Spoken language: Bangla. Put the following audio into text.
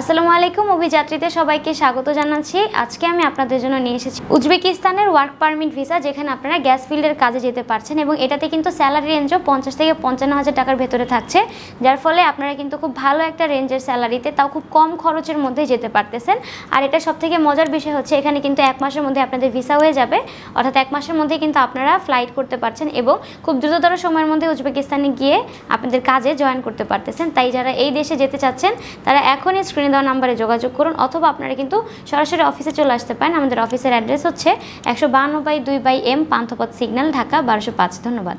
আসসালামু আলাইকুম অভিযাত্রীদের সবাইকে স্বাগত জানাচ্ছি আজকে আমি আপনাদের জন্য নিয়ে এসেছি উজবেকিস্তানের ওয়ার্ক পারমিট ভিসা যেখানে আপনারা গ্যাস ফিল্ডের কাজে যেতে পারছেন এবং এটাতে কিন্তু স্যালারি রেঞ্জও পঞ্চাশ থেকে পঞ্চান্ন হাজার টাকার ভেতরে থাকছে যার ফলে আপনারা কিন্তু খুব ভালো একটা রেঞ্জের স্যালারিতে তাও খুব কম খরচের মধ্যে যেতে পারতেছেন আর এটা সব থেকে মজার বিষয় হচ্ছে এখানে কিন্তু এক মাসের মধ্যে আপনাদের ভিসা হয়ে যাবে অর্থাৎ এক মাসের মধ্যে কিন্তু আপনারা ফ্লাইট করতে পারছেন এবং খুব দ্রুততর সময়ের মধ্যে উজবেকিস্তানে গিয়ে আপনাদের কাজে জয়েন করতে পারতেছেন তাই যারা এই দেশে যেতে চাচ্ছেন তারা এখনই স্ক্রিন স্ক্রিনে দেওয়া নাম্বারে যোগাযোগ করুন অথবা আপনারা কিন্তু সরাসরি অফিসে চলে আসতে পারেন আমাদের অফিসের অ্যাড্রেস হচ্ছে একশো বাই দুই by M Panthapath signal Dhaka বারোশো পাঁচ ধন্যবাদ